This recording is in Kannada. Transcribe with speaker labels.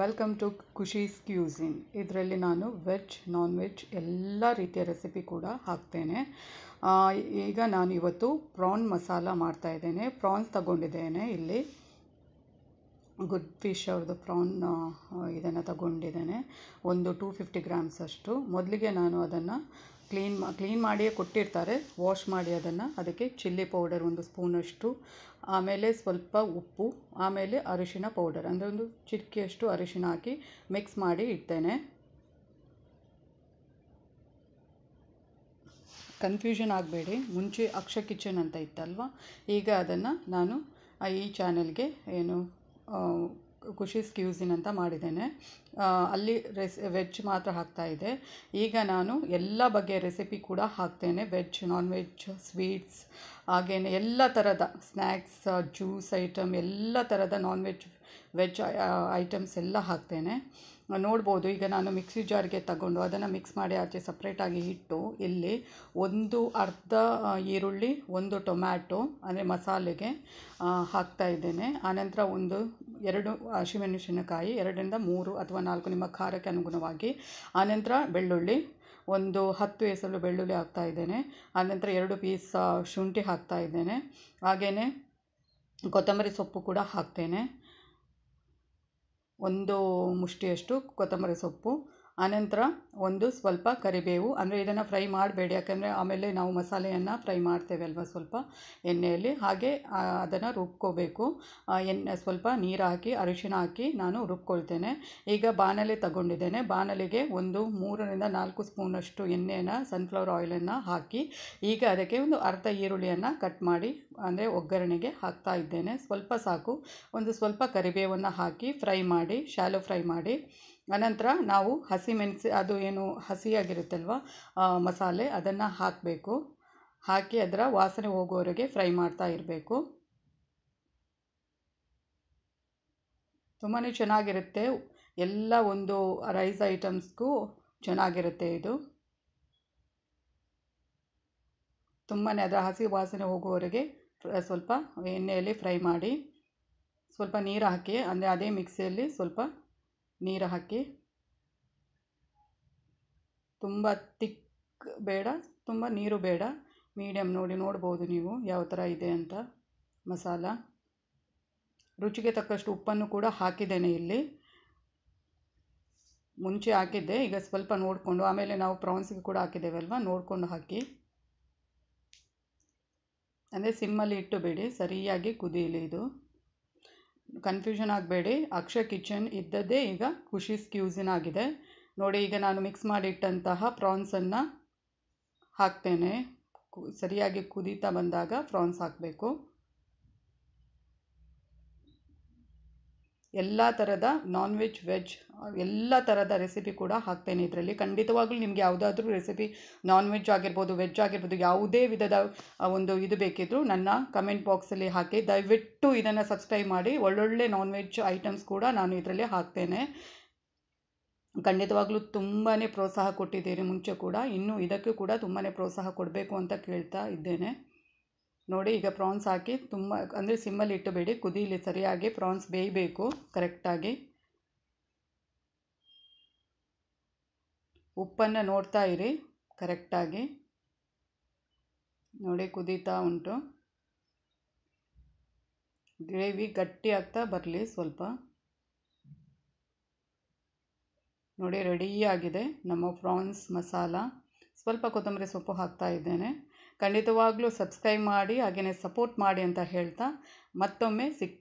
Speaker 1: ವೆಲ್ಕಮ್ ಟು ಖುಷೀಸ್ ಕ್ಯೂಸಿನ್ ಇದರಲ್ಲಿ ನಾನು ವೆಜ್ ನಾನ್ ವೆಜ್ ಎಲ್ಲ ರೀತಿಯ ರೆಸಿಪಿ ಕೂಡ ಹಾಕ್ತೇನೆ ಈಗ ನಾನು ಇವತ್ತು ಪ್ರಾನ್ ಮಸಾಲ ಮಾಡ್ತಾ ಇದ್ದೇನೆ ಪ್ರಾನ್ಸ್ ತಗೊಂಡಿದ್ದೇನೆ ಇಲ್ಲಿ ಗುಡ್ ಫಿಶ್ ಅವ್ರದ್ದು ಪ್ರಾನ್ ಇದನ್ನು ತಗೊಂಡಿದ್ದೇನೆ ಒಂದು ಟೂ ಫಿಫ್ಟಿ ಗ್ರಾಮ್ಸ್ ಅಷ್ಟು ಮೊದಲಿಗೆ ನಾನು ಅದನ್ನು ಕ್ಲೀನ್ ಮಾ ಕ್ಲೀನ್ ಮಾಡಿಯೇ ಕೊಟ್ಟಿರ್ತಾರೆ ವಾಶ್ ಮಾಡಿ ಅದನ್ನು ಅದಕ್ಕೆ ಚಿಲ್ಲಿ ಪೌಡರ್ ಒಂದು ಸ್ಪೂನಷ್ಟು ಆಮೇಲೆ ಸ್ವಲ್ಪ ಉಪ್ಪು ಆಮೇಲೆ ಅರಿಶಿನ ಪೌಡರ್ ಅಂದರೆ ಒಂದು ಚಿಟಿಕೆಯಷ್ಟು ಅರಿಶಿನ ಹಾಕಿ ಮಿಕ್ಸ್ ಮಾಡಿ ಇಡ್ತೇನೆ ಕನ್ಫ್ಯೂಷನ್ ಆಗಬೇಡಿ ಮುಂಚೆ ಅಕ್ಷ ಕಿಚನ್ ಅಂತ ಇತ್ತಲ್ವ ಈಗ ಅದನ್ನು ನಾನು ಈ ಚಾನೆಲ್ಗೆ ಏನು ಖುಷೀಸ್ ಕ್ಯೂಸಿನ್ ಅಂತ ಮಾಡಿದ್ದೇನೆ ಅಲ್ಲಿ ರೆಸ್ ವೆಜ್ ಮಾತ್ರ ಇದೆ ಈಗ ನಾನು ಎಲ್ಲ ಬಗೆಯ ರೆಸಿಪಿ ಕೂಡ ಹಾಕ್ತೇನೆ ವೆಜ್ ನಾನ್ ವೆಜ್ ಸ್ವೀಟ್ಸ್ ಹಾಗೆಯೇ ಎಲ್ಲ ಥರದ ಸ್ನ್ಯಾಕ್ಸ್ ಜ್ಯೂಸ್ ಐಟಮ್ ಎಲ್ಲ ಥರದ ನಾನ್ ವೆಜ್ ವೆಜ್ ಐಟಮ್ಸ್ ಎಲ್ಲ ಹಾಕ್ತೇನೆ ನೋಡ್ಬೋದು ಈಗ ನಾನು ಮಿಕ್ಸಿ ಜಾರ್ಗೆ ತಗೊಂಡು ಅದನ್ನು ಮಿಕ್ಸ್ ಮಾಡಿ ಆಚೆ ಸಪ್ರೇಟಾಗಿ ಇಟ್ಟು ಇಲ್ಲಿ ಒಂದು ಅರ್ಧ ಈರುಳ್ಳಿ ಒಂದು ಟೊಮ್ಯಾಟೊ ಅಂದರೆ ಮಸಾಲೆಗೆ ಹಾಕ್ತಾ ಇದ್ದೇನೆ ಆನಂತರ ಒಂದು ಎರಡು ಹಸಿಮೆಣಸಿನಕಾಯಿ ಎರಡರಿಂದ ಮೂರು ಅಥವಾ ನಾಲ್ಕು ನಿಮ್ಮ ಖಾರಕ್ಕೆ ಅನುಗುಣವಾಗಿ ಆನಂತರ ಬೆಳ್ಳುಳ್ಳಿ ಒಂದು ಹತ್ತು ಎಸಳು ಬೆಳ್ಳುಳ್ಳಿ ಹಾಕ್ತಾ ಇದ್ದೇನೆ ಆನಂತರ ಎರಡು ಪೀಸ್ ಶುಂಠಿ ಹಾಕ್ತಾ ಇದ್ದೇನೆ ಹಾಗೆಯೇ ಕೊತ್ತಂಬರಿ ಸೊಪ್ಪು ಕೂಡ ಹಾಕ್ತೇನೆ ಒಂದು ಮುಷ್ಟಿಯಷ್ಟು ಕೊತ್ತಂಬರಿ ಸೊಪ್ಪು ಆನಂತರ ಒಂದು ಸ್ವಲ್ಪ ಕರಿಬೇವು ಅಂದರೆ ಇದನ್ನು ಫ್ರೈ ಮಾಡಬೇಡಿ ಯಾಕೆಂದರೆ ಆಮೇಲೆ ನಾವು ಮಸಾಲೆಯನ್ನು ಫ್ರೈ ಮಾಡ್ತೇವೆ ಅಲ್ವಾ ಸ್ವಲ್ಪ ಎಣ್ಣೆಯಲ್ಲಿ ಹಾಗೆ ಅದನ್ನು ರುಬ್ಕೋಬೇಕು ಎಣ್ಣೆ ಸ್ವಲ್ಪ ನೀರು ಹಾಕಿ ಅರಿಶಿನ ಹಾಕಿ ನಾನು ರುಬ್ಕೊಳ್ತೇನೆ ಈಗ ಬಾಣಲೆ ತಗೊಂಡಿದ್ದೇನೆ ಬಾಣಲೆಗೆ ಒಂದು ಮೂರರಿಂದ ನಾಲ್ಕು ಸ್ಪೂನಷ್ಟು ಎಣ್ಣೆಯನ್ನು ಸನ್ಫ್ಲವರ್ ಆಯಿಲನ್ನು ಹಾಕಿ ಈಗ ಅದಕ್ಕೆ ಒಂದು ಅರ್ಧ ಈರುಳ್ಳಿಯನ್ನು ಕಟ್ ಮಾಡಿ ಅಂದರೆ ಒಗ್ಗರಣೆಗೆ ಹಾಕ್ತಾ ಇದ್ದೇನೆ ಸ್ವಲ್ಪ ಸಾಕು ಒಂದು ಸ್ವಲ್ಪ ಕರಿಬೇವನ್ನು ಹಾಕಿ ಫ್ರೈ ಮಾಡಿ ಶಾಲೋ ಫ್ರೈ ಮಾಡಿ ಅನಂತರ ನಾವು ಹಸಿಮೆಣಸು ಅದು ಏನು ಹಸಿಯಾಗಿರುತ್ತಲ್ವ ಮಸಾಲೆ ಅದನ್ನು ಹಾಕಬೇಕು ಹಾಕಿ ಅದರ ವಾಸನೆ ಹೋಗುವವರೆಗೆ ಫ್ರೈ ಮಾಡ್ತಾ ಇರಬೇಕು ತುಂಬಾ ಚೆನ್ನಾಗಿರುತ್ತೆ ಎಲ್ಲ ಒಂದು ರೈಸ್ ಐಟಮ್ಸ್ಗೂ ಚೆನ್ನಾಗಿರುತ್ತೆ ಇದು ತುಂಬಾ ಅದರ ಹಸಿ ವಾಸನೆ ಹೋಗುವವರೆಗೆ ಸ್ವಲ್ಪ ಎಣ್ಣೆಯಲ್ಲಿ ಫ್ರೈ ಮಾಡಿ ಸ್ವಲ್ಪ ನೀರು ಹಾಕಿ ಅಂದರೆ ಅದೇ ಮಿಕ್ಸಿಯಲ್ಲಿ ಸ್ವಲ್ಪ ನೀರು ಹಾಕಿ ತುಂಬ ತಿಕ್ ಬೇಡ ತುಂಬ ನೀರು ಬೇಡ ಮೀಡಿಯಮ್ ನೋಡಿ ನೋಡ್ಬೋದು ನೀವು ಯಾವ ಥರ ಇದೆ ಅಂತ ಮಸಾಲ ರುಚಿಗೆ ತಕ್ಕಷ್ಟು ಉಪ್ಪನ್ನು ಕೂಡ ಹಾಕಿದ್ದೇನೆ ಇಲ್ಲಿ ಮುಂಚೆ ಹಾಕಿದ್ದೆ ಈಗ ಸ್ವಲ್ಪ ನೋಡಿಕೊಂಡು ಆಮೇಲೆ ನಾವು ಪ್ರಾನ್ಸ್ಗೆ ಕೂಡ ಹಾಕಿದ್ದೇವಲ್ವ ನೋಡಿಕೊಂಡು ಹಾಕಿ ಅಂದರೆ ಸಿಮ್ಮಲ್ಲಿ ಇಟ್ಟು ಬಿಡಿ ಸರಿಯಾಗಿ ಕುದೀಲಿ ಇದು ಕನ್ಫ್ಯೂಷನ್ ಆಗಬೇಡಿ ಅಕ್ಷಯ್ ಕಿಚನ್ ಇದ್ದದ್ದೇ ಈಗ ಖುಷೀಸ್ ಕ್ಯೂಸಿನ್ ಆಗಿದೆ ನೋಡಿ ಈಗ ನಾನು ಮಿಕ್ಸ್ ಮಾಡಿಟ್ಟಂತಹ ಪ್ರಾನ್ಸನ್ನು ಹಾಕ್ತೇನೆ ಸರಿಯಾಗಿ ಕುದೀತಾ ಬಂದಾಗ ಪ್ರಾನ್ಸ್ ಹಾಕಬೇಕು ಎಲ್ಲ ಥರದ ನಾನ್ ವೆಜ್ ವೆಜ್ ಎಲ್ಲ ಥರದ ರೆಸಿಪಿ ಕೂಡ ಹಾಕ್ತೇನೆ ಇದರಲ್ಲಿ ಖಂಡಿತವಾಗ್ಲೂ ನಿಮಗೆ ಯಾವುದಾದ್ರೂ ರೆಸಿಪಿ ನಾನ್ ವೆಜ್ ಆಗಿರ್ಬೋದು ವೆಜ್ ಆಗಿರ್ಬೋದು ಯಾವುದೇ ವಿಧದ ಒಂದು ಇದು ಬೇಕಿದ್ದರೂ ನನ್ನ ಕಮೆಂಟ್ ಬಾಕ್ಸಲ್ಲಿ ಹಾಕಿ ದಯವಿಟ್ಟು ಇದನ್ನು ಸಬ್ಸ್ಕ್ರೈಬ್ ಮಾಡಿ ಒಳ್ಳೊಳ್ಳೆ ನಾನ್ ವೆಜ್ ಐಟಮ್ಸ್ ಕೂಡ ನಾನು ಇದರಲ್ಲಿ ಹಾಕ್ತೇನೆ ಖಂಡಿತವಾಗ್ಲೂ ತುಂಬಾ ಪ್ರೋತ್ಸಾಹ ಕೊಟ್ಟಿದ್ದೀನಿ ಮುಂಚೆ ಕೂಡ ಇನ್ನೂ ಇದಕ್ಕೂ ಕೂಡ ತುಂಬಾ ಪ್ರೋತ್ಸಾಹ ಕೊಡಬೇಕು ಅಂತ ಕೇಳ್ತಾ ಇದ್ದೇನೆ ನೋಡಿ ಈಗ ಪ್ರಾನ್ಸ್ ಹಾಕಿ ತುಂಬ ಅಂದರೆ ಸಿಮ್ಮಲ್ಲಿ ಇಟ್ಟುಬೇಡಿ ಕುದೀಲಿ ಸರಿಯಾಗಿ ಪ್ರಾನ್ಸ್ ಬೇಯಬೇಕು ಕರೆಕ್ಟಾಗಿ ಉಪ್ಪನ್ನು ನೋಡ್ತಾ ಇರಿ ಕರೆಕ್ಟಾಗಿ ನೋಡಿ ಕುದೀತಾ ಉಂಟು ಗ್ರೇವಿ ಗಟ್ಟಿ ಆಗ್ತಾ ಬರಲಿ ಸ್ವಲ್ಪ ನೋಡಿ ರೆಡಿಯಾಗಿದೆ ನಮ್ಮ ಪ್ರಾನ್ಸ್ ಮಸಾಲ ಸ್ವಲ್ಪ ಕೊತ್ತಂಬರಿ ಸೊಪ್ಪು ಹಾಕ್ತಾ ಇದ್ದೇನೆ ಖಂಡಿತವಾಗಲೂ ಸಬ್ಸ್ಕ್ರೈಬ್ ಮಾಡಿ ಹಾಗೆಯೇ ಸಪೋರ್ಟ್ ಮಾಡಿ ಅಂತ ಹೇಳ್ತಾ ಮತ್ತೊಮ್ಮೆ ಸಿಕ್